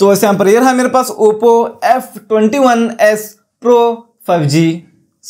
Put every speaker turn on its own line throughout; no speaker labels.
तो पर ये रहा मेरे पास Oppo F twenty one S pro five G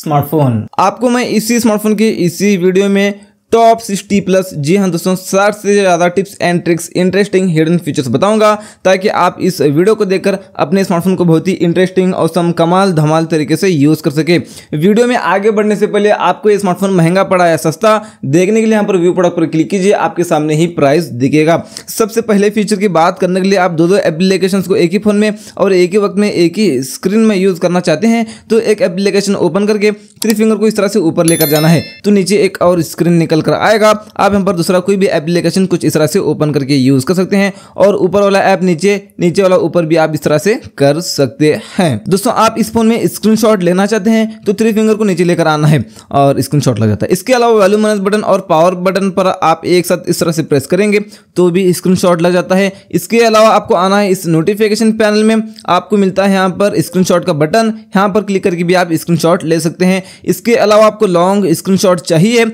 smartphone आपको मैं इसी स्मार्टफोन की इसी वीडियो में टॉप सिक्सटी प्लस जी हाँ दोस्तों साठ से ज़्यादा tips and tricks interesting hidden features बताऊंगा ताकि आप इस वीडियो को देखकर अपने स्मार्टफोन को बहुत ही इंटरेस्टिंग और सम कमाल धमाल तरीके से यूज़ कर सके वीडियो में आगे बढ़ने से पहले आपको ये स्मार्टफोन महंगा पड़ा या सस्ता देखने के लिए यहाँ पर व्यू प्रोडक्ट पर क्लिक कीजिए आपके सामने ही प्राइस दिखेगा सबसे पहले फीचर की बात करने के लिए आप दो दो एप्लीकेशन को एक ही फ़ोन में और एक ही वक्त में एक ही स्क्रीन में यूज़ करना चाहते हैं तो एक एप्लीकेशन ओपन करके थ्री फिंगर को इस तरह से ऊपर लेकर जाना है तो नीचे एक और स्क्रीन निकल कर आएगा आप यहाँ पर दूसरा कोई भी एप्लीकेशन कुछ इस तरह से ओपन करके यूज़ कर सकते हैं और ऊपर वाला ऐप नीचे नीचे वाला ऊपर भी आप इस तरह से कर सकते हैं दोस्तों आप इस फोन में स्क्रीन लेना चाहते हैं तो थ्री फिंगर को नीचे लेकर आना है और स्क्रीनशॉट लग जाता है इसके अलावा वैल्यू मैनेज बटन और पावर बटन पर आप एक साथ इस तरह से प्रेस करेंगे तो भी स्क्रीनशॉट लग जाता है इसके अलावा आपको आना है इस नोटिफिकेशन पैनल में आपको मिलता है यहाँ पर स्क्रीनशॉट का बटन यहाँ पर क्लिक करके भी आप स्क्रीनशॉट ले सकते हैं इसके अलावा आपको लॉन्ग स्क्रीनशॉट चाहिए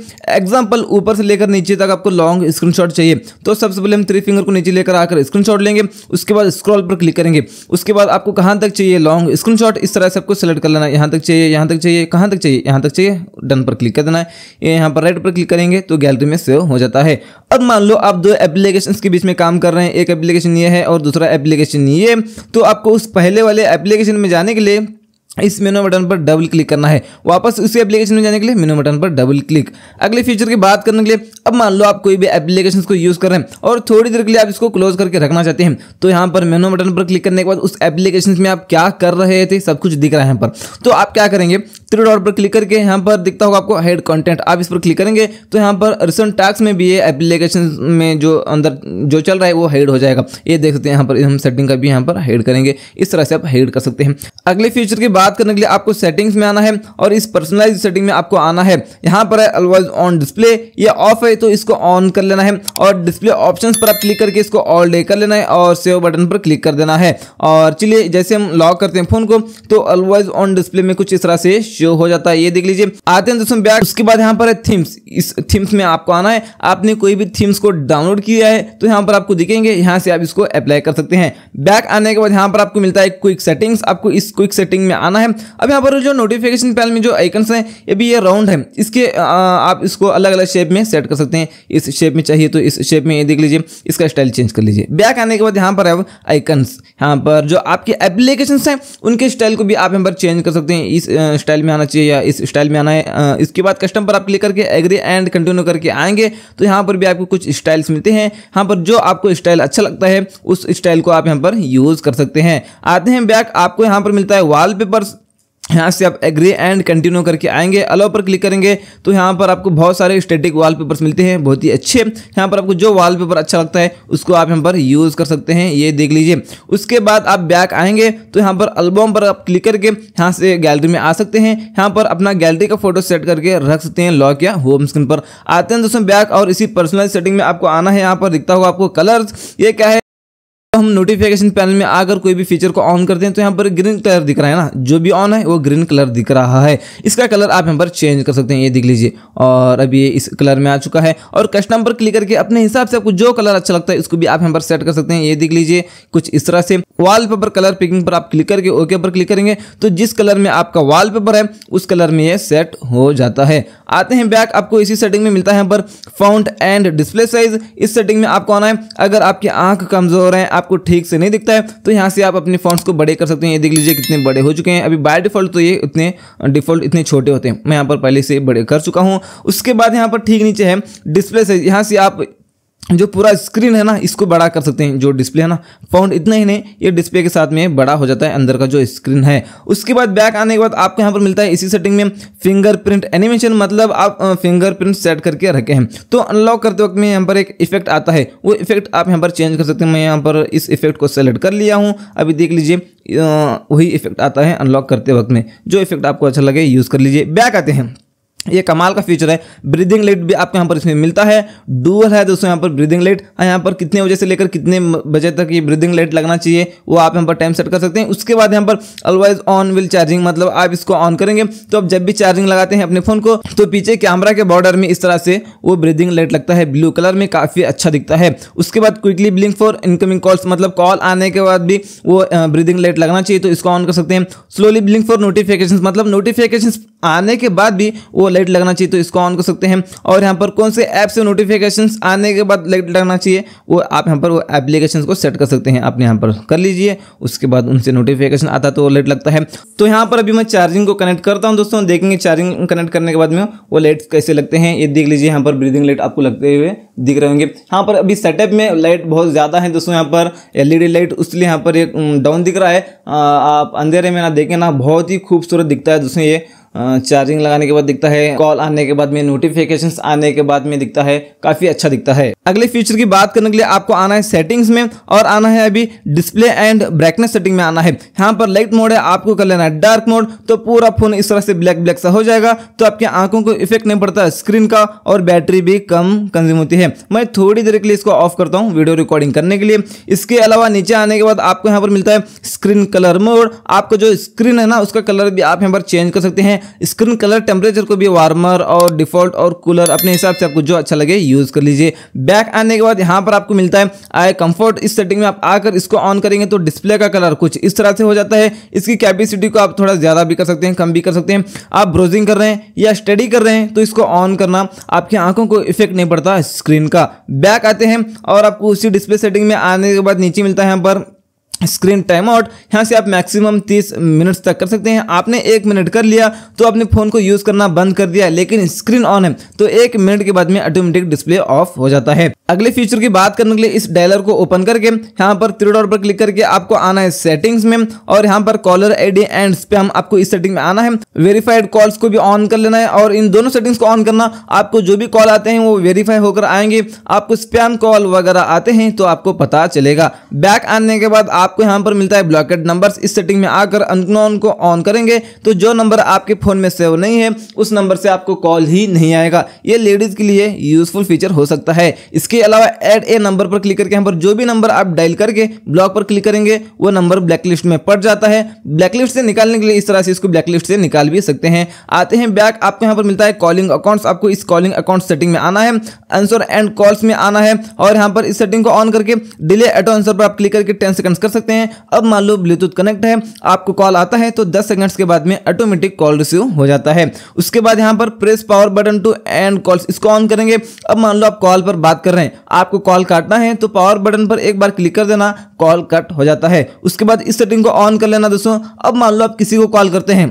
एग्जाम्पल टोटल ऊपर से लेकर नीचे तक आपको लॉन्ग स्क्रीनशॉट चाहिए तो सबसे पहले हम थ्री फिंगर को नीचे लेकर आकर स्क्रीनशॉट लेंगे उसके बाद स्क्रॉल पर क्लिक करेंगे उसके बाद आपको कहाँ तक चाहिए लॉन्ग स्क्रीनशॉट इस तरह से आपको सेलेक्ट कर लेना है यहाँ तक चाहिए यहाँ तक चाहिए कहाँ तक चाहिए यहाँ तक चाहिए डन पर क्लिक कर देना है यहाँ पर राइट पर क्लिक करेंगे तो गैलरी में सेव हो जाता है अब मान लो आप दो एप्लीकेशन के बीच में काम कर रहे हैं एक एप्लीकेशन ये है और दूसरा एप्लीकेशन ये तो आपको उस पहले वाले एप्लीकेशन में जाने के लिए इस मेनू बटन पर डबल क्लिक करना है वापस उसी एप्लीकेशन में जाने के लिए मेनू बटन पर डबल क्लिक अगले फीचर की बात करने के लिए अब मान लो आप कोई भी एप्लीकेशन को यूज़ कर रहे हैं और थोड़ी देर के लिए आप इसको क्लोज करके रखना चाहते हैं तो यहाँ पर मेनू बटन पर क्लिक करने के बाद उस एप्लीकेशन में आप क्या कर रहे थे सब कुछ दिख रहा है यहाँ पर तो आप क्या करेंगे थ्री डॉट पर क्लिक करके यहाँ पर दिखता होगा आपको हेड कंटेंट आप इस पर क्लिक करेंगे तो यहाँ पर रिसेंट टास्क में भी ये एप्लीकेशन में जो अंदर जो चल रहा है वो हेड हो जाएगा ये देख सकते हैं यहाँ पर हम सेटिंग का भी यहाँ पर हेड करेंगे इस तरह से आप हेड कर सकते हैं अगले फ्यूचर की बात करने के लिए आपको सेटिंग्स में आना है और इस पर्सनलाइज सेटिंग में आपको आना है यहाँ पर है अलवाइज ऑन डिस्प्ले ये ऑफ है तो इसको ऑन कर लेना है और डिस्प्ले ऑप्शन पर आप क्लिक करके इसको ऑल डे कर लेना है और सेव बटन पर क्लिक कर देना है और चलिए जैसे हम लॉक करते हैं फोन को तो अलवाइज ऑन डिस्प्ले में कुछ इस तरह से शो हो जाता है ये देख लीजिए आते हैं दोस्तों बैग उसके बाद यहाँ पर है थीम्स इस थीम्स में आपको आना है आपने कोई भी थीम्स को डाउनलोड किया है तो यहाँ पर आपको दिखेंगे यहाँ से आप इसको अप्लाई कर सकते हैं बैक आने के बाद यहाँ पर आपको मिलता है क्विक सेटिंग्स आपको इस क्विक सेटिंग में आना है अब यहाँ पर जो नोटिफिकेशन पैनल में जो आइकन्स हैं ये भी ये राउंड है इसके आप इसको अलग अलग शेप में सेट कर सकते हैं इस शेप में चाहिए तो इस शेप में ये देख लीजिए इसका स्टाइल चेंज कर लीजिए बैक आने के बाद यहाँ पर है आइकन्स यहाँ पर जो आपके एप्लीकेशन हैं उनके स्टाइल को भी आप यहाँ पर चेंज कर सकते हैं इस स्टाइल में में आना चाहिए या इस स्टाइल में आना है इसके बाद कस्टम पर आप क्लिक करके एग्री एंड कंटिन्यू करके आएंगे तो यहाँ पर भी आपको कुछ स्टाइल्स मिलते हैं यहाँ पर जो आपको स्टाइल अच्छा लगता है उस स्टाइल को आप यहाँ पर यूज़ कर सकते हैं आते हैं बैक आपको यहाँ पर मिलता है वाल यहाँ से आप एग्री एंड कंटिन्यू करके आएंगे अलाउ पर क्लिक करेंगे तो यहाँ पर आपको बहुत सारे स्टेटिक वॉलपेपर्स मिलते हैं बहुत ही अच्छे यहाँ पर आपको जो वॉलपेपर अच्छा लगता है उसको आप यहाँ पर यूज़ कर सकते हैं ये देख लीजिए उसके बाद आप बैक आएंगे तो यहाँ पर एल्बम पर आप क्लिक करके यहाँ से गैलरी में आ सकते हैं यहाँ पर अपना गैलरी का फोटो सेट करके रख सकते हैं लॉक या होम स्क्रीन पर आते हैं दोस्तों बैक और इसी पर्सनल सेटिंग में आपको आना है यहाँ पर दिखता होगा आपको कलर्स ये क्या है तो हम नोटिफिकेशन पैनल में आकर कोई भी फीचर को ऑन करते हैं तो यहाँ पर ग्रीन कलर दिख रहा है ना जो भी ऑन है वो ग्रीन कलर दिख रहा है इसका कलर आप यहाँ पर चेंज कर सकते हैं ये दिख लीजिए और अभी ये इस कलर में आ चुका है और कस्टम पर क्लिक करके अपने हिसाब से आपको जो कलर अच्छा लगता है इसको भी आप यहाँ पर सेट कर सकते हैं ये दिख लीजिए कुछ इस तरह से वाल कलर पिकिंग पर आप क्लिक करके ओके पर क्लिक करेंगे तो जिस कलर में आपका वाल है उस कलर में ये सेट हो जाता है आते हैं बैक आपको इसी सेटिंग में मिलता है पर फाउंट एंड डिस्प्ले साइज इस सेटिंग में आपको आना है अगर आपकी आंख कमजोर है आपको ठीक से नहीं दिखता है तो यहाँ से आप अपने फाउंट्स को बड़े कर सकते हैं ये देख लीजिए कितने बड़े हो चुके हैं अभी बाय डिफॉल्ट तो ये इतने डिफॉल्ट इतने छोटे होते हैं मैं यहाँ पर पहले से बड़े कर चुका हूँ उसके बाद यहाँ पर ठीक नीचे है डिस्प्ले साइज यहाँ से आप जो पूरा स्क्रीन है ना इसको बड़ा कर सकते हैं जो डिस्प्ले है ना फाउंड इतना ही नहीं ये डिस्प्ले के साथ में बड़ा हो जाता है अंदर का जो स्क्रीन है उसके बाद बैक आने के बाद आपको यहाँ पर मिलता है इसी सेटिंग में फिंगरप्रिंट एनिमेशन मतलब आप फिंगरप्रिंट सेट करके रखे हैं तो अनलॉक करते वक्त में यहाँ पर एक इफेक्ट आता है वो इफेक्ट आप यहाँ पर चेंज कर सकते हैं मैं यहाँ पर इस इफेक्ट को सेलेक्ट कर लिया हूँ अभी देख लीजिए वही इफेक्ट आता है अनलॉक करते वक्त में जो इफेक्ट आपको अच्छा लगे यूज़ कर लीजिए बैक आते हैं ये कमाल का फीचर है ब्रीदिंग लेट भी आपको यहाँ पर इसमें मिलता है डुअल है दोस्तों यहाँ पर ब्रीदिंग लेट हाँ, यहाँ पर कितने बजे से लेकर कितने बजे तक ये ब्रीदिंग लेट लगना चाहिए वो आप यहाँ पर टाइम सेट कर सकते हैं उसके बाद यहाँ पर अलवाइज ऑन विल चार्जिंग मतलब आप इसको ऑन करेंगे तो आप जब भी चार्जिंग लगाते हैं अपने फोन को तो पीछे कैमरा के बॉर्डर में इस तरह से वो ब्रीदिंग लेट लगता है ब्लू कलर में काफ़ी अच्छा दिखता है उसके बाद quickly blinking for incoming calls मतलब कॉल आने के बाद भी वो ब्रीदिंग लेट लगना चाहिए तो इसको ऑन कर सकते हैं स्लोली बिलिंग फॉर नोटिफिकेशन मतलब नोटिफिकेशन आने के बाद भी वो लाइट लगना चाहिए तो इसको ऑन कर सकते हैं और यहाँ पर कौन से ऐप से नोटिफिकेशन आने के बाद लाइट लगना चाहिए वो आप यहाँ पर वो एप्लीकेशन को सेट कर सकते हैं आपने यहाँ पर कर लीजिए उसके बाद उनसे नोटिफिकेशन आता तो लाइट लगता है तो यहाँ पर अभी मैं चार्जिंग को कनेक्ट करता हूँ दोस्तों देखेंगे चार्जिंग कनेक्ट करने के बाद में वो लाइट कैसे लगते हैं ये देख लीजिए यहाँ पर ब्रीदिंग लाइट आपको लगते हुए दिख रहे होंगे यहाँ पर अभी सेटअप में लाइट बहुत ज़्यादा है दोस्तों यहाँ पर एलईडी लाइट उस यहाँ पर एक डाउन दिख रहा है आप अंधेरे में ना देखें ना बहुत ही खूबसूरत दिखता है दोस्तों ये चार्जिंग लगाने के बाद दिखता है कॉल आने के बाद में नोटिफिकेशंस आने के बाद में दिखता है काफ़ी अच्छा दिखता है अगले फीचर की बात करने के लिए आपको आना है सेटिंग्स में और आना है अभी डिस्प्ले एंड ब्राइटनेस सेटिंग में आना है यहाँ पर लाइट मोड है आपको कर लेना है डार्क मोड तो पूरा फोन इस तरह से ब्लैक ब्लैक सा हो जाएगा तो आपकी आंखों को इफेक्ट नहीं पड़ता स्क्रीन का और बैटरी भी कम कंज्यूम होती है मैं थोड़ी देर के लिए इसको ऑफ करता हूँ वीडियो रिकॉर्डिंग करने के लिए इसके अलावा नीचे आने के बाद आपको यहाँ पर मिलता है स्क्रीन कलर मोड आपका जो स्क्रीन है ना उसका कलर भी आप यहाँ पर चेंज कर सकते हैं स्क्रीन कलर टेम्परेचर को भी वार्मर और डिफॉल्ट और कूलर अपने हिसाब से आपको जो अच्छा लगे यूज़ कर लीजिए बैक आने के बाद यहाँ पर आपको मिलता है आई कंफर्ट इस सेटिंग में आप आकर इसको ऑन करेंगे तो डिस्प्ले का कलर कुछ इस तरह से हो जाता है इसकी कैपेसिटी को आप थोड़ा ज़्यादा भी कर सकते हैं कम भी कर सकते हैं आप ब्राउजिंग कर रहे हैं या स्टडी कर रहे हैं तो इसको ऑन करना आपकी आंखों को इफेक्ट नहीं पड़ता स्क्रीन का बैक आते हैं और आपको उसी डिस्प्ले सेटिंग में आने के बाद नीचे मिलता है यहाँ पर स्क्रीन टाइम आउट यहाँ से आप मैक्सिमम 30 मिनट्स तक कर सकते हैं आपने एक मिनट कर लिया तो अपने फ़ोन को यूज़ करना बंद कर दिया लेकिन स्क्रीन ऑन है तो एक मिनट के बाद में ऑटोमेटिक डिस्प्ले ऑफ हो जाता है अगले फीचर की बात करने के लिए इस डायलर को ओपन करके यहाँ पर थ्री डॉट पर क्लिक करके आपको आना है सेटिंग्स में और यहाँ पर कॉलर आईडी एंड स्पैम आपको इस सेटिंग में आना है वेरीफाइड कॉल्स को भी ऑन कर लेना है और इन दोनों सेटिंग्स को ऑन करना आपको जो भी कॉल आते हैं वो वेरीफाई होकर आएंगे आपको स्पैम कॉल वगैरह आते हैं तो आपको पता चलेगा बैक आने के बाद आप आपको यहाँ पर मिलता है ब्लॉकेट नंबर इस सेटिंग में आकर अननोन को ऑन करेंगे तो जो नंबर आपके फ़ोन में सेव नहीं है उस नंबर से आपको कॉल ही नहीं आएगा ये लेडीज़ के लिए यूजफुल फीचर हो सकता है इसके अलावा एड ए नंबर पर क्लिक करके यहाँ पर जो भी नंबर आप डायल करके ब्लॉक पर क्लिक करेंगे वो नंबर ब्लैकलिस्ट में पड़ जाता है ब्लैकलिस्ट से निकालने के लिए इस तरह से इसको ब्लैकलिस्ट से निकाल भी सकते हैं आते हैं बैक आपको यहाँ पर मिलता है कॉलिंग अकाउंट्स आपको इस कॉलिंग अकाउंट सेटिंग में आना है आंसर एंड कॉल्स में आना है और यहाँ पर इस सेटिंग को ऑन करके डिले एटो आंसर पर आप क्लिक करके टेन सेकंड कर सकते सकते हैं अब मान लो ब्लूटूथ कनेक्ट है आपको कॉल आता है तो दस सेकेंड्स के बाद में ऑटोमेटिक कॉल रिसीव हो जाता है उसके बाद यहाँ पर press power button to end calls इसको ऑन करेंगे अब मान लो आप कॉल पर बात कर रहे हैं आपको कॉल काटना है तो पावर बटन पर एक बार क्लिक कर देना कॉल कट हो जाता है उसके बाद इस सेटिंग को ऑन कर लेना दोस्तों अब मान लो आप किसी को कॉल करते हैं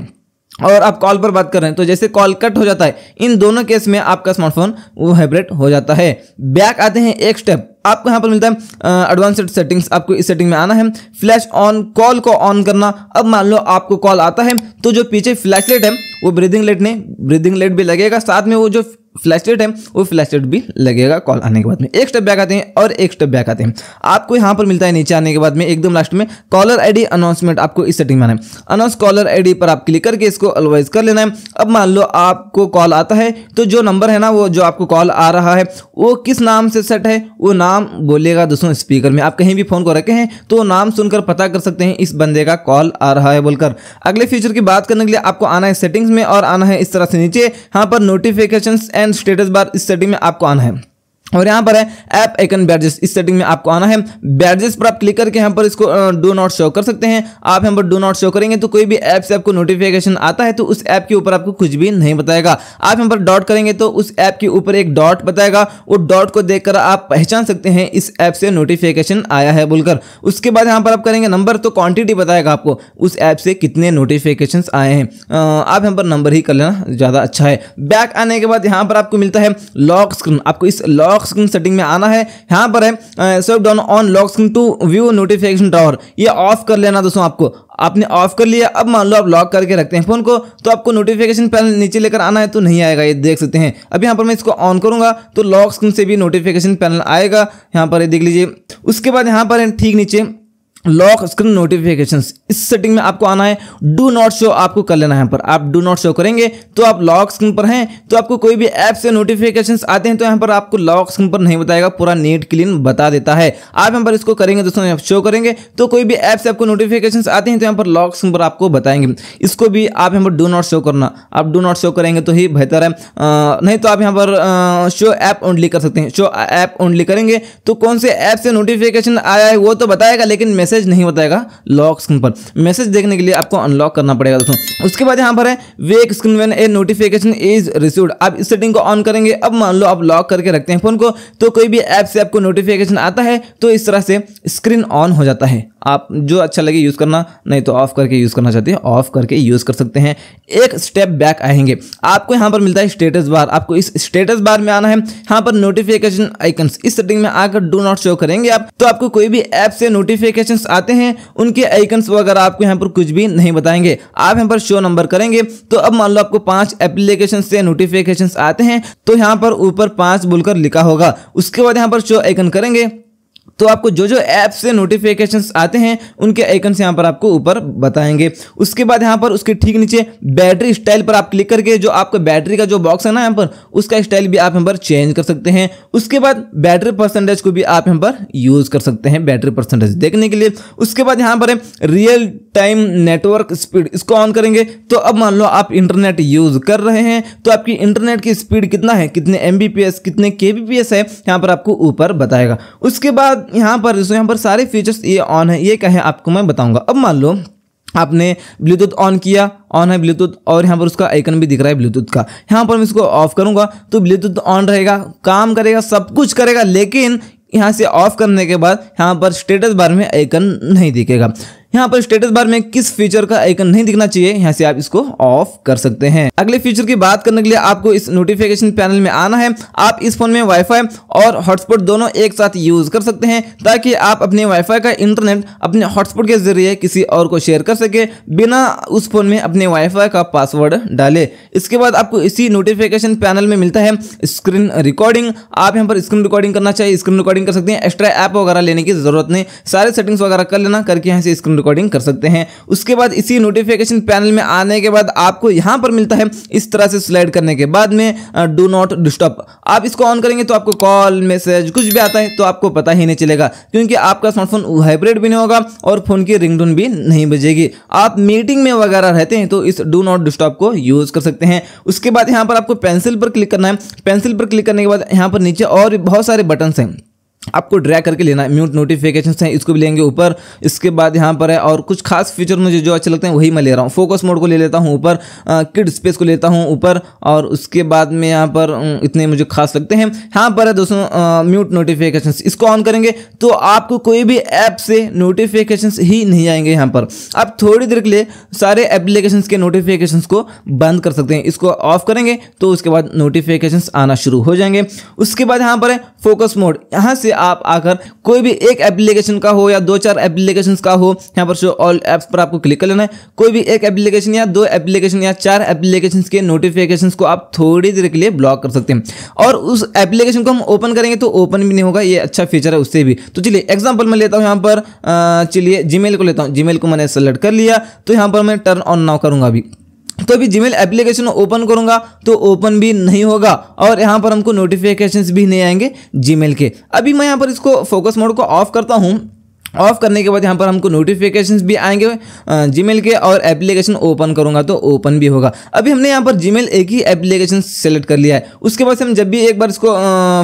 और आप कॉल पर बात कर रहे हैं तो जैसे कॉल कट हो जाता है इन दोनों केस में आपका स्मार्टफोन वो हाइब्रेड हो जाता है बैक आते हैं एक स्टेप आपको यहाँ पर मिलता है एडवांसड सेटिंग्स आपको इस सेटिंग में आना है फ्लैश ऑन कॉल को ऑन करना अब मान लो आपको कॉल आता है तो जो पीछे फ्लैश लाइट है वो ब्रीदिंग लाइट नहीं ब्रीदिंग लाइट भी लगेगा साथ में वो जो फ्लैश है वो फ्लैश भी लगेगा कॉल आने के बाद में एक स्टेप बैक आते हैं और एक स्टेप बैक आते हैं आपको यहाँ पर मिलता है नीचे आने के बाद में एकदम लास्ट में कॉलर आईडी अनाउंसमेंट आपको इस सेटिंग में आना है अनाउंस कॉलर आईडी पर आप क्लिक करके इसको अलवाइज कर लेना है अब मान लो आपको कॉल आता है तो जो नंबर है ना वो जो आपको कॉल आ रहा है वो किस नाम से सेट है वो नाम बोलेगा दोस्तों स्पीकर में आप कहीं भी फ़ोन को रखे हैं तो नाम सुनकर पता कर सकते हैं इस बंदे का कॉल आ रहा है बोलकर अगले फ्यूचर की बात करने के लिए आपको आना है सेटिंग्स में और आना है इस तरह से नीचे यहाँ पर नोटिफिकेशन एंड स्टेटस बार इस सेटिंग में आपको आना है और यहाँ पर है ऐप एकन बैजेस इस सेटिंग में आपको आना है बैजेस पर आप क्लिक करके यहाँ पर इसको डो नॉट शो कर सकते हैं आप यहाँ पर डो नॉट शो करेंगे तो कोई भी ऐप से आपको नोटिफिकेशन आता है तो उस ऐप के ऊपर आपको कुछ भी नहीं बताएगा आप यहाँ पर डॉट करेंगे तो उस ऐप के ऊपर एक डॉट बताएगा वो डॉट को देख आप पहचान सकते हैं इस ऐप से नोटिफिकेशन आया है बोलकर उसके बाद यहाँ पर आप करेंगे नंबर तो क्वान्टिटी बताएगा आपको उस ऐप से कितने नोटिफिकेशन आए हैं आप यहाँ पर नंबर ही कर लेना ज़्यादा अच्छा है बैक आने के बाद यहाँ पर आपको मिलता है लॉक स्क्रीन आपको इस लॉक लॉक स्क्रीन सेटिंग में आना है यहां पर है swipe down on lock screen to view notification tower ये ऑफ कर लेना दोस्तों आपको आपने ऑफ कर लिया अब मान लो आप लॉक करके रखते हैं फ़ोन को तो आपको नोटिफिकेशन पैनल नीचे लेकर आना है तो नहीं आएगा ये देख सकते हैं अब यहाँ पर मैं इसको ऑन करूंगा तो लॉक स्क्रीन से भी नोटिफिकेशन पैनल आएगा यहाँ पर देख लीजिए उसके बाद यहाँ पर ठीक नीचे लॉक स्क्रीन नोटिफिकेशन इस सेटिंग में आपको आना है डू नॉट शो आपको कर लेना है पर आप डू नॉट शो करेंगे तो आप लॉक स्क्रीन पर हैं तो आपको कोई भी ऐप से नोटिफिकेशन आते हैं तो यहाँ पर आपको लॉक स्क्रीन पर नहीं बताएगा पूरा नीट क्लीन बता देता है आप यहाँ पर इसको करेंगे दोस्तों शो करेंगे तो कोई भी ऐप से आपको नोटिफिकेशन आते हैं तो यहाँ पर लॉक स्क्रीन पर आपको बताएंगे इसको भी आप यहाँ पर डू नॉट शो करना आप डू नॉट शो करेंगे तो ही बेहतर है नहीं तो आप यहाँ पर शो ऐप ओनली कर सकते हैं शो ऐप ओनली करेंगे तो कौन से ऐप से नोटिफिकेशन आया है वो तो बताएगा लेकिन मैसेज मैसेज नहीं बताएगा लॉक स्क्रीन पर मैसेज देखने के लिए आपको अनलॉक करना पड़ेगा दोस्तों उसके बाद यहाँ पर है wake screen when a notification is received आप इस सेटिंग को ऑन करेंगे अब मान लो आप लॉक करके रखते हैं फ़ोन को तो कोई भी ऐप से आपको नोटिफिकेशन आता है तो इस तरह से स्क्रीन ऑन हो जाता है आप जो अच्छा लगे यूज़ करना नहीं तो ऑफ़ करके यूज़ करना चाहते हैं ऑफ़ करके यूज़ कर सकते हैं एक स्टेप बैक आएंगे आपको यहाँ पर मिलता है स्टेटस बार आपको इस स्टेटस बार में आना है यहाँ पर नोटिफिकेशन आइकन्स इस सेटिंग में आकर डू नॉट शो करेंगे आप तो आपको कोई भी ऐप से नोटिफिकेशन आते हैं उनके आइकन्स वगैरह आपको यहाँ पर कुछ भी नहीं बताएंगे आप यहाँ पर शो नंबर करेंगे तो अब मान लो आपको पाँच एप्लीकेशन से नोटिफिकेशन आते हैं तो यहाँ पर ऊपर पाँच बोलकर लिखा होगा उसके बाद यहाँ पर शो आइकन करेंगे तो आपको जो जो ऐप से नोटिफिकेशन आते हैं उनके आइकन यहाँ पर आपको ऊपर बताएंगे उसके बाद यहाँ पर उसके ठीक नीचे बैटरी स्टाइल पर आप क्लिक करके जो आपका बैटरी का जो बॉक्स है ना यहाँ पर उसका स्टाइल भी आप यहाँ पर चेंज कर सकते हैं उसके बाद बैटरी परसेंटेज को भी आप यहाँ पर यूज़ कर सकते हैं बैटरी परसेंटेज देखने के लिए उसके बाद यहाँ पर है रियल टाइम नेटवर्क स्पीड इसको ऑन करेंगे तो अब मान लो आप इंटरनेट यूज़ कर रहे हैं तो आपकी इंटरनेट की स्पीड कितना है कितने एम कितने के है यहाँ पर आपको ऊपर बताएगा उसके बाद यहाँ पर दोस्तों यहाँ पर सारे फीचर्स ये ऑन है ये कहें आपको मैं बताऊँगा अब मान लो आपने ब्लूटूथ ऑन किया ऑन है ब्लूटूथ और यहाँ पर उसका आइकन भी दिख रहा है ब्लूटूथ का यहाँ पर मैं इसको ऑफ करूँगा तो ब्लूटूथ ऑन रहेगा काम करेगा सब कुछ करेगा लेकिन यहाँ से ऑफ करने के बाद यहाँ पर स्टेटस बार में आइकन नहीं दिखेगा यहाँ पर स्टेटस बार में किस फीचर का आइकन नहीं दिखना चाहिए यहाँ से आप इसको ऑफ कर सकते हैं अगले फीचर की बात करने के लिए आपको इस नोटिफिकेशन पैनल में आना है आप इस फोन में वाईफाई और हॉटस्पॉट दोनों एक साथ यूज कर सकते हैं ताकि आप अपने वाईफाई का इंटरनेट अपने हॉटस्पॉट के जरिए किसी और को शेयर कर सके बिना उस फोन में अपने वाईफाई का पासवर्ड डाले इसके बाद आपको इसी नोटिफिकेशन पैनल में मिलता है स्क्रीन रिकॉर्डिंग आप यहाँ पर स्क्रीन रिकॉर्डिंग करना चाहिए स्क्रीन रिकॉर्डिंग कर सकते हैं एक्स्ट्रा ऐप वगैरह लेने की जरूरत नहीं सारे सेटिंग्स वगैरह कर लेना करके यहाँ से स्क्रीन रिकॉर्डिंग कर सकते हैं उसके बाद इसी नोटिफिकेशन पैनल में आने के बाद आपको यहां पर मिलता है इस तरह से स्लाइड करने के बाद में डू नॉट डिस्टर्ब आप इसको ऑन करेंगे तो आपको कॉल मैसेज कुछ भी आता है तो आपको पता ही नहीं चलेगा क्योंकि आपका स्मार्टफोन हाइब्रिड भी नहीं होगा और फ़ोन की रिंग भी नहीं बजेगी आप मीटिंग में वगैरह रहते हैं तो इस डू नॉट डिस्टर्ब को यूज़ कर सकते हैं उसके बाद यहाँ पर आपको पेंसिल पर क्लिक करना है पेंसिल पर क्लिक करने के बाद यहाँ पर नीचे और बहुत सारे बटन हैं आपको ड्रैग करके लेना है म्यूट नोटिफिकेशन हैं इसको भी लेंगे ऊपर इसके बाद यहाँ पर है और कुछ खास फीचर मुझे जो अच्छे लगते हैं वही मैं ले रहा हूँ फोकस मोड को ले लेता हूँ ऊपर किड स्पेस को लेता हूँ ऊपर और उसके बाद में यहाँ पर इतने मुझे खास लगते हैं यहाँ पर है दोस्तों म्यूट नोटिफिकेशन इसको ऑन करेंगे तो आपको कोई भी ऐप से नोटिफिकेशन ही नहीं आएंगे यहाँ पर आप थोड़ी देर के लिए सारे एप्लीकेशन के नोटिफिकेशन को बंद कर सकते हैं इसको ऑफ करेंगे तो उसके बाद नोटिफिकेशन आना शुरू हो जाएंगे उसके बाद यहाँ पर है फोकस मोड यहाँ से से आप आकर कोई भी एक एप्लीकेशन का हो या दो चार एप्लीकेशन का हो यहाँ पर शो ऑल ऐप्स पर आपको क्लिक कर लेना है कोई भी एक एप्लीकेशन या दो एप्लीकेशन या चार एप्लीकेशन के नोटिफिकेशन को आप थोड़ी देर के लिए ब्लॉक कर सकते हैं और उस एप्लीकेशन को हम ओपन करेंगे तो ओपन भी नहीं होगा ये अच्छा फीचर है उससे भी तो चलिए एग्जाम्पल मैं लेता हूँ यहाँ पर चलिए जीमेल को लेता हूँ जीमेल को मैंने सेलेक्ट कर लिया तो यहाँ पर मैं टर्न ऑन नाउ करूँगा अभी तो अभी जीमेल एप्लीकेशन ओपन करूंगा तो ओपन भी नहीं होगा और यहाँ पर हमको नोटिफिकेशंस भी नहीं आएंगे जीमेल के अभी मैं यहाँ पर इसको फोकस मोड को ऑफ करता हूँ ऑफ करने के बाद यहाँ पर हमको नोटिफिकेशन भी आएंगे जीमेल के और एप्लीकेशन ओपन करूँगा तो ओपन भी होगा अभी हमने यहाँ पर जीमेल एक ही एप्लीकेशन सेलेक्ट कर लिया है उसके बाद हम जब भी एक बार इसको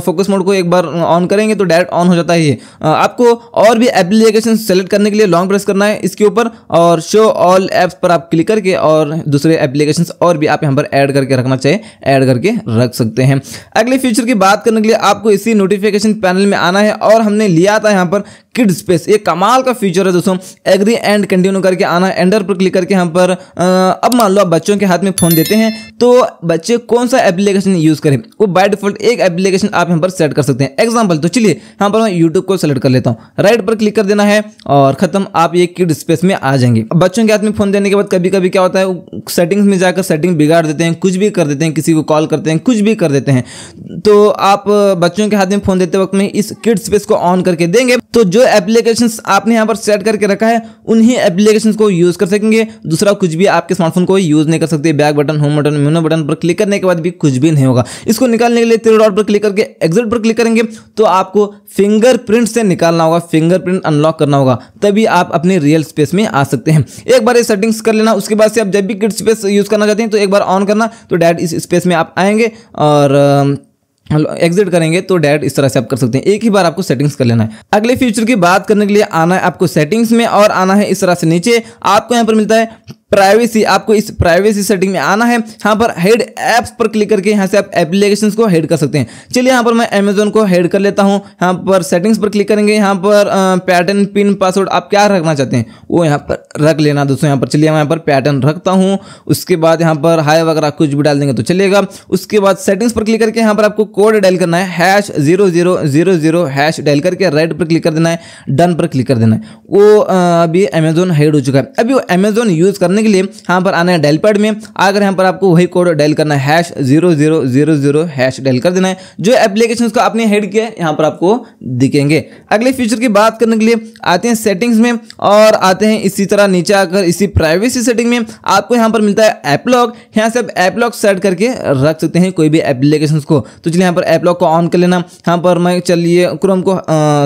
फोकस मोड को एक बार ऑन करेंगे तो डायरेक्ट ऑन हो जाता है ये आपको और भी एप्लीकेशन सेलेक्ट करने के लिए लॉन्ग प्रेस करना है इसके ऊपर और शो ऑल एप्स पर आप क्लिक करके और दूसरे एप्लीकेशन और भी आप यहाँ पर ऐड करके रखना चाहिए ऐड करके रख सकते हैं अगले फ्यूचर की बात करने के लिए आपको इसी नोटिफिकेशन पैनल में आना है और हमने लिया था यहाँ पर किड स्पेस ये कमाल का फीचर है दोस्तों एग्री एंड कंटिन्यू करके आना एंडर पर क्लिक करके हम पर अब मान लो आप बच्चों के हाथ में फ़ोन देते हैं तो बच्चे कौन सा एप्लीकेशन यूज़ करें वो बाय डिफॉल्ट एक एप्लीकेशन आप यहाँ पर सेट कर सकते हैं एग्जाम्पल तो चलिए यहाँ पर मैं यूट्यूब को सेलेक्ट कर लेता हूँ राइट पर क्लिक कर देना है और ख़त्म आप ये किड स्पेस में आ जाएंगे बच्चों के हाथ में फ़ोन देने के बाद कभी कभी क्या होता है सेटिंग्स में जाकर सेटिंग बिगाड़ देते हैं कुछ भी कर देते हैं किसी को कॉल करते हैं कुछ भी कर देते हैं तो आप बच्चों के हाथ में फ़ोन देते वक्त में इस किड स्पेस को ऑन करके देंगे तो जो एप्लीकेशंस आपने यहाँ पर सेट करके रखा है उन्हीं एप्लीकेशंस को यूज़ कर सकेंगे दूसरा कुछ भी आपके स्मार्टफोन को यूज़ नहीं कर सकते back button home button menu button पर क्लिक करने के बाद भी कुछ भी नहीं होगा इसको निकालने के लिए तेरह डॉट पर क्लिक करके एग्जिट पर क्लिक करेंगे तो आपको फिंगरप्रिंट से निकालना होगा फिंगरप्रिंट अनलॉक करना होगा तभी आप अपने रियल स्पेस में आ सकते हैं एक बार ये सेटिंग्स कर लेना उसके बाद से आप जब भी किड स्पेस यूज़ करना चाहते हैं तो एक बार ऑन करना तो डायरेक्ट इस स्पेस में आप आएंगे और एग्जिट करेंगे तो डायरेक्ट इस तरह से आप कर सकते हैं एक ही बार आपको सेटिंग्स कर लेना है अगले फ्यूचर की बात करने के लिए आना है आपको सेटिंग्स में और आना है इस तरह से नीचे आपको यहाँ पर मिलता है प्राइवेसी आपको इस प्राइवेसी सेटिंग में आना है यहाँ पर हेड ऐप्स पर क्लिक करके यहाँ से आप एप्लीकेशन को हेड कर सकते हैं चलिए यहाँ पर मैं अमेजोन को हेड कर लेता हूँ यहाँ पर सेटिंग्स पर क्लिक करेंगे यहाँ पर पैटर्न पिन पासवर्ड आप क्या रखना चाहते हैं वो यहाँ पर रख लेना दोस्तों यहाँ पर चलिए मैं यहाँ पर पैटर्न रखता हूँ उसके बाद यहाँ पर हाई वगैरह कुछ भी डाल देंगे तो चलेगा उसके बाद सेटिंग्स पर क्लिक करके यहाँ पर आपको कोड डायल करना है hash zero zero zero zero hash dial करके राइट पर क्लिक कर देना है डन पर क्लिक कर देना है वो अभी अमेजोन हेड हो चुका है अभी वो अमेजोन यूज़ करने करने के लिए यहाँ पर आना है डेल पैड में आकर यहाँ पर आपको वही कोड डायल करना है zero zero zero zero hash dial कर देना है जो एप्लीकेशन को आपने हेड किया है यहाँ पर आपको दिखेंगे अगले फीचर की बात करने के लिए आते हैं सेटिंग्स में और आते हैं इसी तरह नीचे आकर इसी प्राइवेसी सेटिंग में आपको यहाँ पर मिलता है एपलॉग यहाँ से आप एपलॉग सेट करके रख सकते हैं कोई भी एप्लीकेशन को तो चलिए यहाँ पर एपलॉग को ऑन कर लेना यहाँ पर मैं चलिए क्रोम को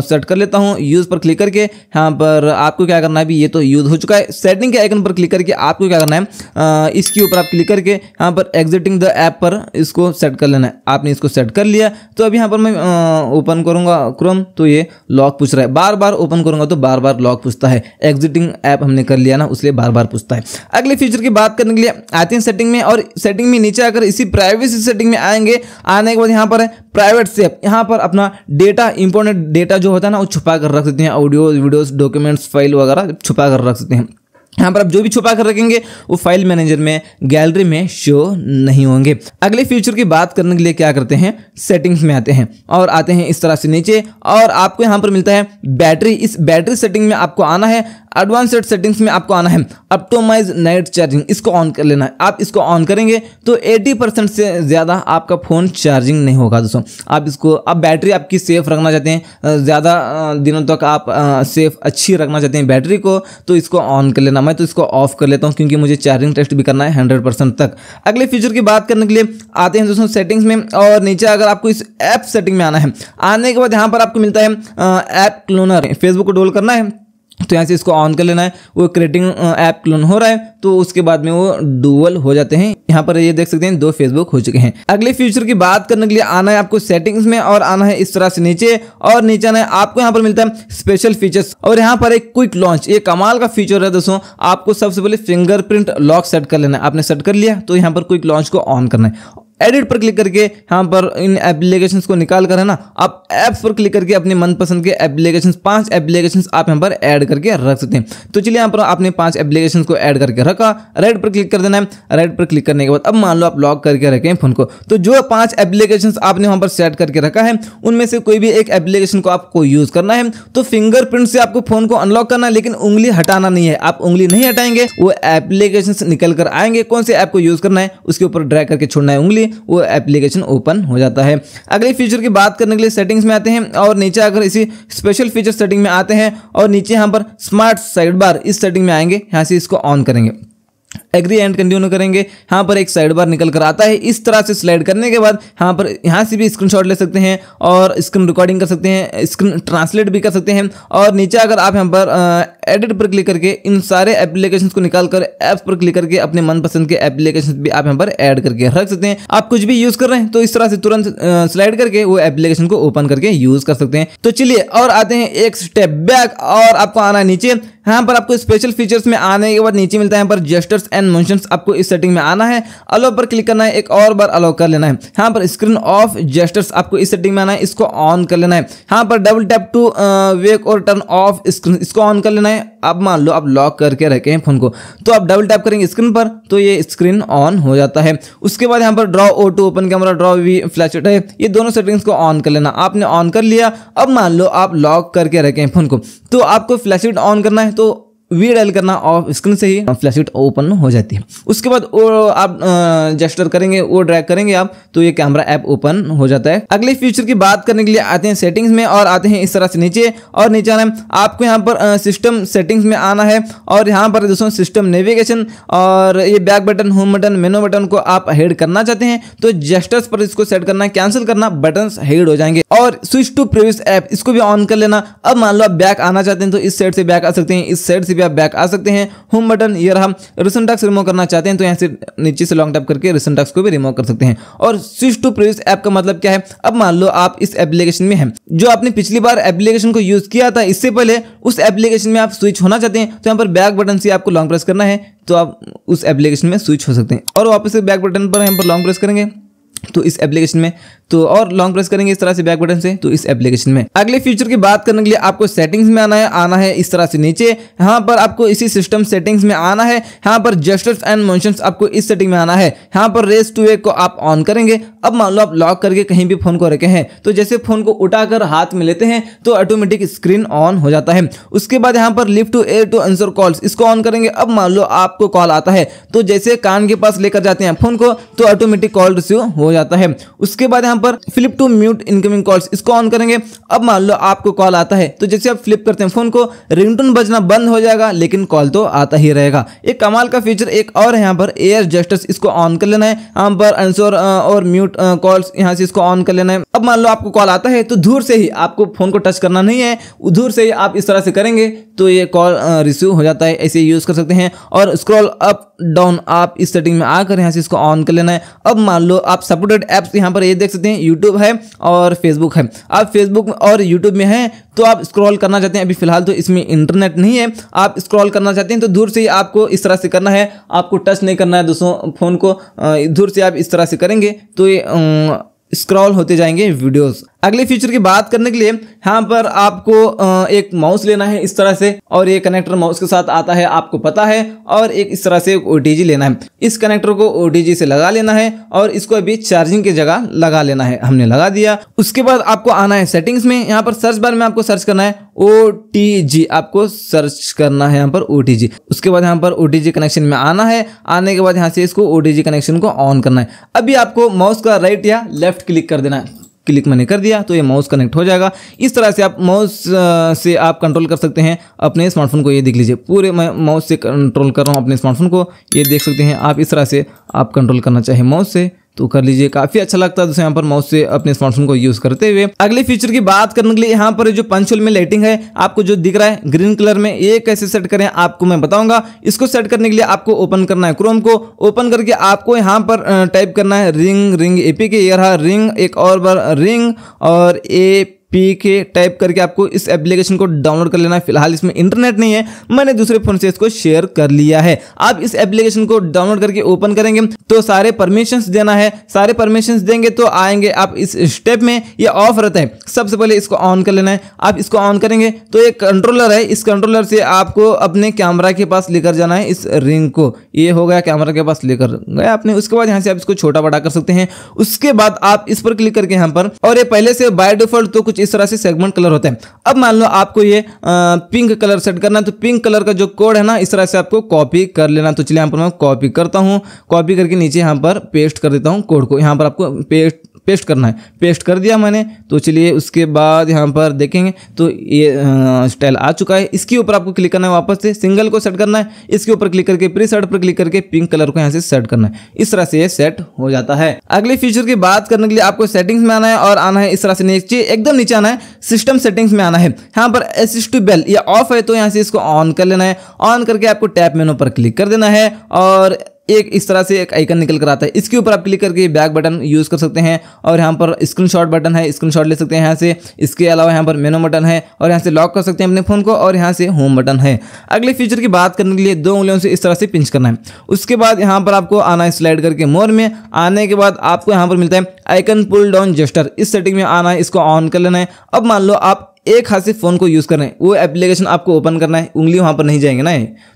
सेट कर लेता हूँ यूज़ पर क्लिक करके यहाँ पर आपको क्या करना है ये तो यूज़ हो चुका है सेटिंग के आइकन पर क्लिक करके आपको क्या करना है इसके ऊपर आप क्लिक करके यहाँ पर एग्जिटिंग द ऐप पर इसको सेट कर लेना है आपने इसको सेट कर लिया तो अब यहाँ पर मैं ओपन करूँगा क्रोम तो ये लॉक पूछ रहा है बार बार ओपन करूँगा तो बार बार लॉक पूछता है एग्जिटिंग ऐप हमने कर लिया ना उसलिए बार बार पूछता है अगले फीचर की बात करने के लिए आते हैं सेटिंग में और सेटिंग में नीचे आकर इसी प्राइवेसी सेटिंग में आएंगे आने के बाद यहाँ पर है प्राइवेट सेफ यहाँ पर अपना डेटा इंपॉर्टेंट डेटा जो होता है ना वो छुपा कर रख देते हैं ऑडियो वीडियोस डॉक्यूमेंट्स फाइल वगैरह छुपा कर रख सकते हैं यहाँ पर आप जो भी छुपा कर रखेंगे वो फाइल मैनेजर में गैलरी में शो नहीं होंगे अगले फ्यूचर की बात करने के लिए क्या करते हैं सेटिंग्स में आते हैं और आते हैं इस तरह से नीचे और आपको यहाँ पर मिलता है बैटरी इस बैटरी सेटिंग में आपको आना है एडवांस सेटिंग्स में आपको आना है अपटोमाइज नाइट चार्जिंग इसको ऑन कर लेना है आप इसको ऑन करेंगे तो 80 परसेंट से ज़्यादा आपका फ़ोन चार्जिंग नहीं होगा दोस्तों आप इसको अब बैटरी आपकी सेफ रखना चाहते हैं ज़्यादा दिनों तक आप सेफ अच्छी रखना चाहते हैं बैटरी को तो इसको ऑन कर लेना करना मैं तो इसको ऑफ कर लेता हूँ क्योंकि मुझे चार्जिंग टेस्ट भी करना है हंड्रेड परसेंट तक अगले फीचर की बात करने के लिए आते हैं दोस्तों सेटिंग्स में और नीचे अगर आपको इस ऐप सेटिंग में आना है आने के बाद यहाँ पर आपको मिलता है ऐप क्लोनर फेसबुक को डोल करना है तो यहाँ से इसको ऑन कर लेना है वो क्रिएटिंग ऐप क्लोन हो रहा है तो उसके बाद में वो डुअल हो जाते हैं यहाँ पर ये देख सकते हैं दो फेसबुक हो चुके हैं अगले फ्यूचर की बात करने के लिए आना है आपको सेटिंग्स में और आना है इस तरह से नीचे और नीचे आना है आपको यहाँ पर मिलता है स्पेशल फीचर्स और यहाँ पर एक क्विक लॉन्च ये कमाल का फीचर है दोस्तों आपको सबसे पहले फिंगरप्रिंट लॉक सेट कर लेना है आपने सेट कर लिया तो यहाँ पर क्विक लॉन्च को ऑन करना है एडिट पर क्लिक करके यहाँ पर इन एप्लीकेशन को निकाल कर है ना आप ऐप्स पर क्लिक करके अपने मनपसंद के एप्लीकेशन पांच एप्लीकेशन आप यहाँ पर ऐड करके रख सकते हैं तो चलिए यहाँ पर आपने पांच एप्लीकेशन को ऐड करके रखा राइट पर क्लिक कर देना है राइट पर क्लिक करने के बाद अब मान लो आप लॉक करके रखें फोन को तो जो पांच एप्लीकेशन आपने वहाँ पर सेट करके रखा है उनमें से कोई भी एक एप्लीकेशन को आपको यूज करना है तो फिंगरप्रिंट से आपको फोन को अनलॉक करना है लेकिन उंगली हटाना नहीं है आप उंगली नहीं हटाएंगे वो एप्लीकेशन निकल कर आएंगे कौन से ऐप को यूज करना है उसके ऊपर ड्रैग करके छोड़ना है उंगली वो एप्लीकेशन ओपन हो जाता है अगले फीचर की बात करने के लिए सेटिंग्स में आते हैं और नीचे अगर इसी स्पेशल फीचर सेटिंग में आते हैं और नीचे यहाँ पर स्मार्ट साइड बार इस सेटिंग में आएंगे यहाँ से इसको ऑन करेंगे एग्री एंड कंटिन्यू करेंगे यहाँ पर एक साइड बार निकल कर आता है इस तरह से स्लाइड करने के बाद यहाँ पर यहाँ से भी स्क्रीनशॉट ले सकते हैं और स्क्रीन रिकॉर्डिंग कर सकते हैं स्क्रीन ट्रांसलेट भी कर सकते हैं और नीचे अगर आप यहाँ पर एडिट पर क्लिक करके इन सारे एप्लीकेशन को निकाल कर ऐप्स पर क्लिक करके अपने मनपसंद के एप्लीकेशन भी आप यहाँ पर ऐड करके रख सकते हैं आप कुछ भी यूज कर रहे हैं तो इस तरह से तुरंत स्लाइड करके वो एप्लीकेशन को ओपन करके यूज कर सकते हैं तो चलिए और आते हैं एक स्टेप बैक और आपको आना नीचे यहाँ पर आपको स्पेशल फीचर्स में आने के बाद नीचे मिलता है यहाँ पर जेस्टर्स एंड एंड मोशन आपको इस सेटिंग में आना है अलो पर क्लिक करना है एक और बार अलो कर लेना है यहाँ पर स्क्रीन ऑफ जेस्टर्स आपको इस सेटिंग में आना है इसको ऑन कर लेना है यहाँ पर डबल टैप टू वेक और टर्न ऑफ स्क्रीन इसको ऑन कर लेना है अब मान लो आप लॉक करके रखे हैं फोन को तो आप डबल टैप करेंगे स्क्रीन पर तो ये स्क्रीन ऑन हो जाता है उसके बाद यहाँ पर draw O to open camera draw V flash है ये दोनों सेटिंग्स को ऑन कर लेना आपने ऑन कर लिया अब मान लो आप लॉक करके रखे हैं फोन को तो आपको फ्लैश ऑन करना है तो वी डायल करना ऑफ स्क्रीन से ही फ्लैश ओपन हो जाती है उसके बाद वो आप जेस्टर करेंगे वो ड्रैग करेंगे आप तो ये कैमरा ऐप ओपन हो जाता है अगले फ्यूचर की बात करने के लिए आते हैं सेटिंग्स में और आते हैं इस तरह से नीचे और नीचे आना है आपको यहाँ पर सिस्टम सेटिंग्स में आना है और यहाँ पर दोस्तों सिस्टम नेविगेशन और ये back button home button menu button को आप हेड करना चाहते हैं तो जेस्टर्स पर इसको सेट करना कैंसिल करना बटन हेड हो जाएंगे और स्विच टू प्रीवियस ऐप इसको भी ऑन कर लेना अब मान लो आप बैक आना चाहते हैं तो इस साइड से बैक आ सकते हैं इस साइड से भी आप बैक आ सकते हैं होम बटन ये रहा रिसेंट टैक्स रिमूव करना चाहते हैं तो यहाँ से नीचे से लॉन्ग टैप करके रिसेंट टैक्स को भी रिमूव कर सकते हैं और स्विच टू प्रीवियस ऐप का मतलब क्या है अब मान लो आप इस एप्लीकेशन में है जो आपने पिछली बार एप्लीकेशन को यूज़ किया था इससे पहले उस एप्लीकेशन में आप स्विच होना चाहते हैं तो यहाँ पर बैक बटन से आपको लॉन्ग प्रेस करना है तो आप उस एप्लीकेशन में स्विच हो सकते हैं और वापस से बैक बटन पर यहाँ पर लॉन्ग प्रेस करेंगे तो इस एप्लीकेशन में तो और लॉन्ग प्रेस करेंगे इस तरह से बैक बटन से तो इस एप्लीकेशन में अगले फ्यूचर की बात करने के लिए आपको सेटिंग्स में आना है आना है इस तरह से नीचे यहाँ पर आपको इसी सिस्टम सेटिंग्स में आना है यहाँ पर जस्टर्स एंड मोशन आपको इस सेटिंग में आना है यहाँ पर रेस टू वे को आप ऑन करेंगे अब मान लो आप लॉक करके कहीं भी फोन को रखे हैं तो जैसे फोन को उठाकर हाथ में लेते हैं तो ऑटोमेटिक स्क्रीन ऑन हो जाता है उसके बाद यहाँ पर lift to ear to answer calls इसको ऑन करेंगे अब मान लो आपको कॉल आता है तो जैसे कान के पास लेकर जाते हैं फोन को तो ऑटोमेटिक कॉल रिसीव हो जाता है उसके बाद यहाँ पर flip to mute incoming calls इसको ऑन करेंगे अब मान लो आपको कॉल आता है तो जैसे आप फ्लिप करते हैं फोन को रिंगटोन बजना बंद हो जाएगा लेकिन कॉल तो आता ही रहेगा एक कमाल का फीचर एक और है यहाँ पर एयर जस्टस इसको ऑन कर लेना है यहाँ पर अनसोर और म्यूट कॉल्स यहाँ से इसको ऑन कर लेना है अब मान लो आपको कॉल आता है तो दूर से ही आपको फोन को टच करना नहीं है दूर से ही आप इस तरह से करेंगे तो ये कॉल रिसीव हो जाता है ऐसे यूज़ कर सकते हैं और स्क्रॉल अप डाउन आप इस सेटिंग में आकर यहाँ से इसको ऑन कर लेना है अब मान लो आप सपोर्टेड एप्स यहाँ पर ये देख सकते हैं हैं यूट्यूब है और फेसबुक है आप फेसबुक और यूट्यूब में हैं तो आप स्क्रॉल करना चाहते हैं अभी फिलहाल तो इसमें इंटरनेट नहीं है आप स्क्रॉल करना चाहते हैं तो दूर से ही आपको इस तरह से करना है आपको टच नहीं करना है दोस्तों फ़ोन को दूर से आप इस तरह से करेंगे तो ये स्क्रॉल होते जाएंगे वीडियोस अगले फीचर की बात करने के लिए यहाँ पर आपको एक माउस लेना है इस तरह से और ये कनेक्टर माउस के साथ आता है आपको पता है और एक इस तरह से ओ लेना है इस कनेक्टर को ओ से लगा लेना है और इसको अभी चार्जिंग की जगह लगा लेना है हमने लगा दिया उसके बाद आपको आना है सेटिंग्स में यहाँ पर सर्च बार में आपको सर्च करना है ओ टी जी आपको सर्च करना है यहाँ पर ओ टी जी उसके बाद यहाँ पर ओ टी जी कनेक्शन में आना है आने के बाद यहाँ से इसको ओ टी जी कनेक्शन को ऑन करना है अभी आपको माउस का राइट या लेफ्ट क्लिक कर देना है क्लिक मैंने कर दिया तो ये माउस कनेक्ट हो जाएगा इस तरह से आप माउस से आप कंट्रोल कर सकते हैं अपने स्मार्टफोन को ये देख लीजिए पूरे मैं माउस से कंट्रोल कर रहा हूँ अपने स्मार्टफोन को ये देख सकते हैं आप इस तरह से आप कंट्रोल करना चाहिए माउस से तो कर लीजिए काफी अच्छा लगता है दोस्तों यहाँ पर माउस से अपने स्मार्टफोन को यूज करते हुए अगले फीचर की बात करने के लिए यहाँ पर जो पंचुअल में लाइटिंग है आपको जो दिख रहा है ग्रीन कलर में ये कैसे सेट करें आपको मैं बताऊंगा इसको सेट करने के लिए आपको ओपन करना है क्रोम को ओपन करके आपको यहाँ पर टाइप करना है रिंग रिंग एपी के रहा रिंग एक और बार रिंग और ए पी के टाइप करके आपको इस एप्लीकेशन को डाउनलोड कर लेना है फिलहाल इसमें इंटरनेट नहीं है मैंने दूसरे फोन से इसको शेयर कर लिया है आप इस एप्लीकेशन को डाउनलोड करके ओपन करेंगे तो सारे परमिशंस देना है सारे परमिशंस देंगे तो आएंगे आप इस स्टेप में ये ऑफ रहता है सबसे पहले इसको ऑन कर लेना है आप इसको ऑन करेंगे तो एक कंट्रोलर है इस कंट्रोलर से आपको अपने कैमरा के पास लेकर जाना है इस रिंग को ये हो गया कैमरा के पास लेकर गए आपने उसके बाद यहाँ से आप इसको छोटा बड़ा कर सकते हैं उसके बाद आप इस पर क्लिक करके यहाँ पर और ये पहले से बाय डिफॉल्ट तो कुछ इस तरह से सेगमेंट कलर होते हैं अब मान लो आपको ये पिंक कलर सेट करना है तो पिंक कलर का जो कोड है ना इस तरह से आपको कॉपी कर लेना तो चलिए यहाँ पर मैं कॉपी करता हूँ कॉपी करके नीचे यहाँ पर पेस्ट कर देता हूँ कोड को यहाँ पर आपको पेस्ट पेस्ट करना है पेस्ट कर दिया मैंने तो चलिए उसके बाद यहाँ पर देखेंगे तो ये स्टाइल आ चुका है इसके ऊपर आपको क्लिक करना है वापस से सिंगल को सेट करना है इसके ऊपर क्लिक करके प्री सेट पर क्लिक करके पिंक कलर को यहाँ से सेट करना है इस तरह से ये सेट हो जाता है अगले फीचर की बात करने के लिए आपको सेटिंग्स में आना है और आना है इस तरह से नीचे एकदम नीचे आना है सिस्टम सेटिंग्स में आना है यहाँ पर असिस्ट बेल ये ऑफ है तो यहाँ से इसको ऑन कर लेना है ऑन करके आपको टैप मेनू पर क्लिक कर देना है और एक इस तरह से एक आइकन निकल कर आता है इसके ऊपर आप क्लिक करके बैक बटन यूज़ कर सकते हैं और यहाँ पर स्क्रीनशॉट बटन है स्क्रीनशॉट ले सकते हैं यहाँ से इसके अलावा यहाँ पर मेनो बटन है और यहाँ से लॉक कर सकते हैं अपने फ़ोन को और यहाँ से होम बटन है अगले फीचर की बात करने के लिए दो उंगलियों से इस तरह से पिंच करना है उसके बाद यहाँ पर आपको आना है स्लाइड करके मोर में आने के बाद आपको यहाँ पर मिलता है आइकन पुल डाउन जेस्टर इस सेटिंग में आना है इसको ऑन कर लेना है अब मान लो आप एक हाथ से फ़ोन को यूज़ करना है वो एप्लीकेशन आपको ओपन करना है उंगली वहाँ पर नहीं जाएंगे ना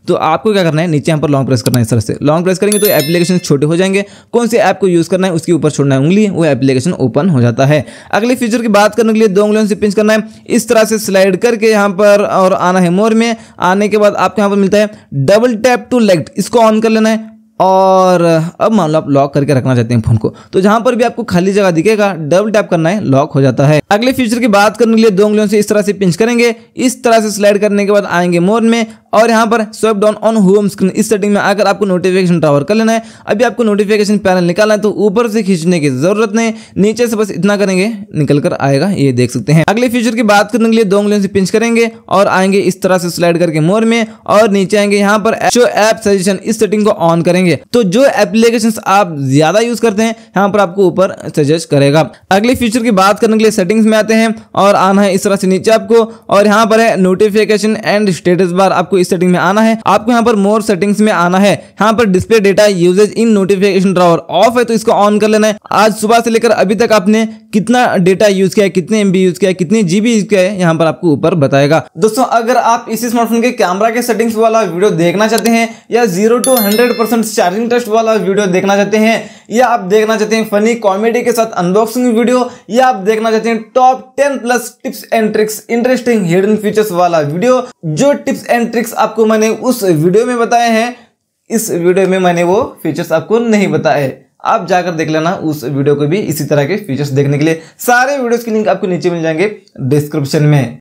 तो आपको क्या करना है नीचे यहाँ पर लॉन्ग प्रेस करना है इस तरह से लॉन्ग प्रेस करेंगे तो एप्लीकेशन छोटे हो जाएंगे कौन से ऐप को यूज़ करना है उसके ऊपर छोड़ना है उंगली वो एप्लीकेशन ओपन हो जाता है अगले फीचर की बात करने के लिए दो उंगलियों से पिंच करना है इस तरह से स्लाइड करके यहाँ पर और आना है मोर में आने के बाद आपको यहाँ पर मिलता है डबल टैप टू लेफ्ट इसको ऑन कर लेना है और अब मान लो आप लॉक करके रखना चाहते हैं फोन को तो जहां पर भी आपको खाली जगह दिखेगा डबल टैप करना है लॉक हो जाता है अगले फीचर की बात करने के लिए दो उंगलियों से इस तरह से पिंच करेंगे इस तरह से स्लाइड करने के बाद आएंगे मोड में और यहाँ पर swipe down on home screen इस सेटिंग में आकर आपको नोटिफिकेशन टावर कर लेना है अभी आपको नोटिफिकेशन पैनल निकालना है तो ऊपर से खींचने की जरूरत नहीं नीचे से बस इतना करेंगे निकल कर आएगा ये देख सकते हैं अगले फीचर की बात करने के लिए दो उंगलियों से पिंच करेंगे और आएंगे इस तरह से स्लाइड करके मोर में और नीचे आएंगे यहाँ पर जो एप सजेशन इस सेटिंग को ऑन करेंगे तो जो एप्लीकेशन आप ज्यादा यूज करते हैं यहाँ पर आपको ऊपर सजेस्ट करेगा अगले फीचर की बात करने के लिए सेटिंग्स में आते हैं और आना है इस तरह से नीचे आपको और यहाँ पर है नोटिफिकेशन एंड स्टेटस बार आपको इस सेटिंग में आना है आपको यहाँ पर मोर सेटिंग्स में आना है यहाँ पर display data usage in notification drawer off है तो इसको ऑन कर लेना है आज सुबह से लेकर अभी तक आपने कितना डेटा यूज किया है कितने एमबी यूज किया है कितने जीबी यूज किया है यहाँ पर आपको ऊपर बताएगा दोस्तों अगर आप इसी स्मार्टफोन के कैमरा के सेटिंग्स वाला वीडियो देखना चाहते हैं या zero to hundred charging test वाला वीडियो देखना चाहते हैं या आप देखना चाहते हैं फनी कॉमेडी के साथ अनबॉक्सिंग वीडियो या आप देखना चाहते हैं top ten plus tips and tricks interesting hidden features वाला वीडियो जो टिप्स एंड ट्रिक्स आपको मैंने उस वीडियो में बताए हैं इस वीडियो में मैंने वो फीचर्स आपको नहीं बताए आप जाकर देख लेना उस वीडियो को भी इसी तरह के फीचर्स देखने के लिए सारे वीडियोस की लिंक आपको नीचे मिल जाएंगे डिस्क्रिप्शन में